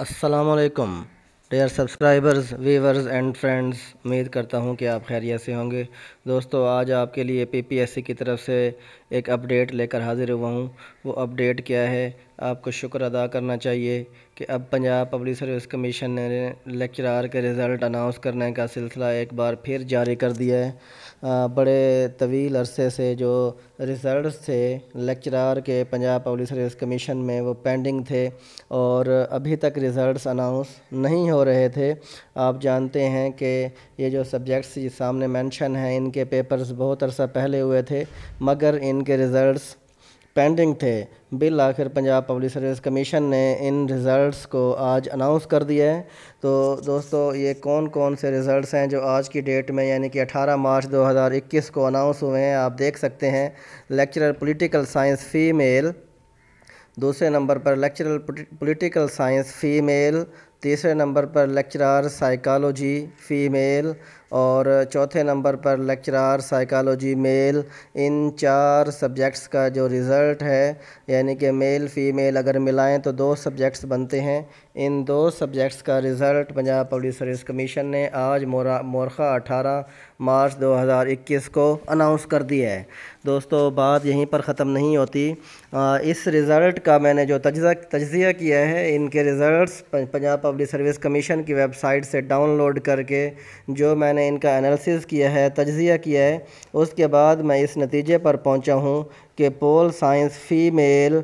السلام عليكم dear subscribers viewers and friends उम्मीद करता हूं कि आप खैरियत से होंगे दोस्तों आज आपके लिए पीपीएससी की तरफ से एक अपडेट लेकर हाज़िर हुआ हूं वो अपडेट क्या है आपको शुक्र अदा करना चाहिए कि अब पंजाब पब्लिक सर्विस कमीशन ने लेक्चरार के रिज़ल्ट अनाउंस करने का सिलसिला एक बार फिर जारी कर दिया है बड़े तवील अरसे से जो रिज़ल्ट थे लेक्चरार के पंजाब पब्लिक सर्विस कमीशन में वो पेंडिंग थे और अभी तक रिज़ल्ट अनाउंस नहीं हो रहे थे आप जानते हैं कि ये जो सब्जेक्ट्स ये सामने मेंशन हैं इनके पेपर्स बहुत अरसा पहले हुए थे मगर इनके रिज़ल्ट्स पेंडिंग थे बिल आखिर पंजाब पब्लिक सर्विस कमीशन ने इन रिज़ल्ट्स को आज अनाउंस कर दिया है तो दोस्तों ये कौन कौन से रिज़ल्ट्स हैं जो आज की डेट में यानी कि 18 मार्च 2021 को अनाउंस हुए हैं आप देख सकते हैं लेक्चरर पॉलिटिकल साइंस फ़ीमेल दूसरे नंबर पर लेक्चरर पॉलिटिकल साइंस फ़ीमेल तीसरे नंबर पर लेक्चरार साइकोलॉजी फ़ीमेल और चौथे नंबर पर लेक्चरार साइकोलॉजी मेल इन चार सब्जेक्ट्स का जो रिज़ल्ट है यानी कि मेल फ़ीमेल अगर मिलाएं तो दो सब्जेक्ट्स बनते हैं इन दो सब्जेक्ट्स का result Punjab public service commission ने आज मोरा मोरखा अठारह मार्च 2021 को अनाउंस कर दिया है दोस्तों बात यहीं पर ख़त्म नहीं होती आ, इस रिज़ल्ट का मैंने जो तज तजिया किया है इनके result Punjab public service commission की वेबसाइट से डाउनलोड करके जो मैंने मैंने इनका एनालिसिस किया है तजिया किया है उसके बाद मैं इस नतीजे पर पहुंचा हूं कि पोल साइंस फ़ीमेल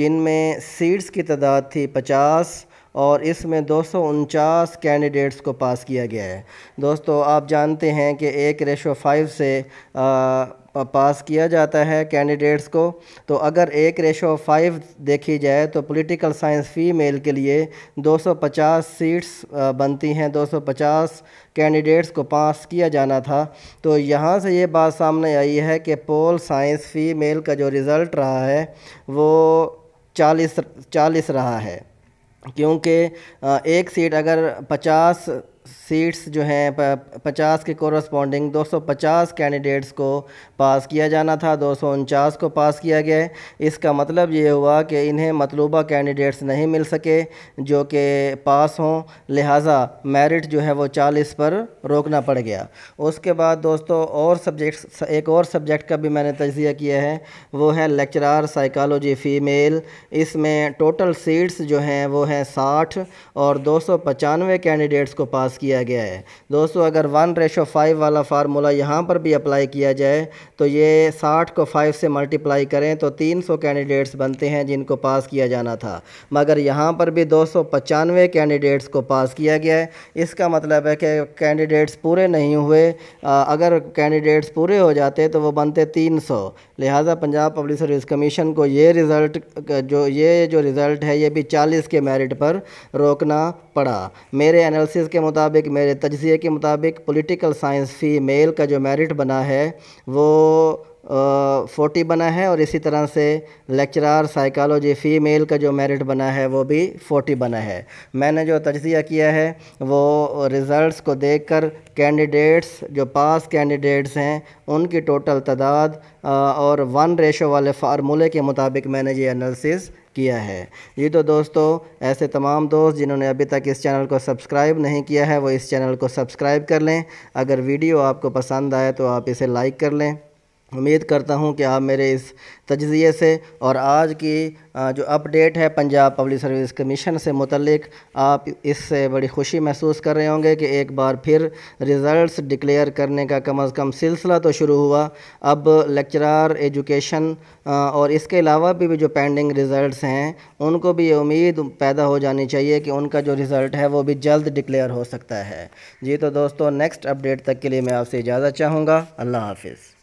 जिनमें सीट्स की तादाद थी पचास और इसमें दो कैंडिडेट्स को पास किया गया है दोस्तों आप जानते हैं कि एक रेशो फाइव से आ, पास किया जाता है कैंडिडेट्स को तो अगर एक रेशो फाइव देखी जाए तो पॉलिटिकल साइंस फ़ीमेल के लिए 250 सीट्स बनती हैं 250 कैंडिडेट्स को पास किया जाना था तो यहाँ से ये बात सामने आई है कि पोल साइंस फ़ीमेल का जो रिज़ल्ट रहा है वो चालीस चालीस रहा है क्योंकि एक सीट अगर पचास सीट्स जो हैं पचास के कॉरस्पॉन्डिंग 250 कैंडिडेट्स को पास किया जाना था दो को पास किया गया इसका मतलब ये हुआ कि इन्हें मतलूबा कैंडिडेट्स नहीं मिल सके जो कि पास हों लिहाजा मेरिट जो है वो 40 पर रोकना पड़ गया उसके बाद दोस्तों और सब्जेक्ट्स एक और सब्जेक्ट का भी मैंने तजिया किया है वो है लेक्चरार साइकालोजी फ़ीमेल इसमें टोटल सीट्स जो हैं वो हैं साठ और दो कैंडिडेट्स को पास किया गया है दोस्तों अगर वन रेशो फाइव वाला फार्मूला यहाँ पर भी अप्लाई किया जाए तो ये साठ को फाइव से मल्टीप्लाई करें तो तीन सौ कैंडिडेट्स बनते हैं जिनको पास किया जाना था मगर यहाँ पर भी दो सौ पचानवे कैंडिडेट्स को पास किया गया है इसका मतलब है कि कैंडिडेट्स पूरे नहीं हुए आ, अगर कैंडिडेट्स पूरे हो जाते तो वो बनते तीन सौ लिहाजा पंजाब पब्लिक सर्विस कमीशन को ये रिज़ल्ट जो ये जो रिज़ल्ट है ये भी चालीस के मेरिट पर रोकना पड़ा मेरे एनालिसिस के मुताबिक मुताबिक मेरे तजिए के मुताबिक पॉलिटिकल साइंस फ़ीमेल का जो मेरिट बना है वो फोर्टी बना है और इसी तरह से लेक्चरार साइकालोजी फ़ीमेल का जो मेरिट बना है वो भी फोर्टी बना है मैंने जो तजिया किया है वो रिज़ल्ट्स को देखकर कैंडिडेट्स जो पास कैंडिडेट्स हैं उनकी टोटल तादाद और वन रेशो वाले फार्मूले के मुताबिक मैंने ये एनालिसिस किया है जी तो दोस्तों ऐसे तमाम दोस्त जिन्होंने अभी तक इस चैनल को सब्सक्राइब नहीं किया है वो इस चैनल को सब्सक्राइब कर लें अगर वीडियो आपको पसंद आए तो आप इसे लाइक कर लें उम्मीद करता हूं कि आप मेरे इस तजिए से और आज की जो अपडेट है पंजाब पब्लिक सर्विस कमीशन से मुतलक आप इससे बड़ी खुशी महसूस कर रहे होंगे कि एक बार फिर रिज़ल्ट्स डिक्लेयर करने का कम अज़ कम सिलसिला तो शुरू हुआ अब लेक्चरार एजुकेशन और इसके अलावा भी, भी जो पेंडिंग रिज़ल्ट्स हैं उनको भी ये उम्मीद पैदा हो जानी चाहिए कि उनका जो रिज़ल्ट है वो भी जल्द डिक्लेयर हो सकता है जी तो दोस्तों नेक्स्ट अपडेट तक के लिए मैं आपसे इजाज़त चाहूँगा अल्लाह हाफिज़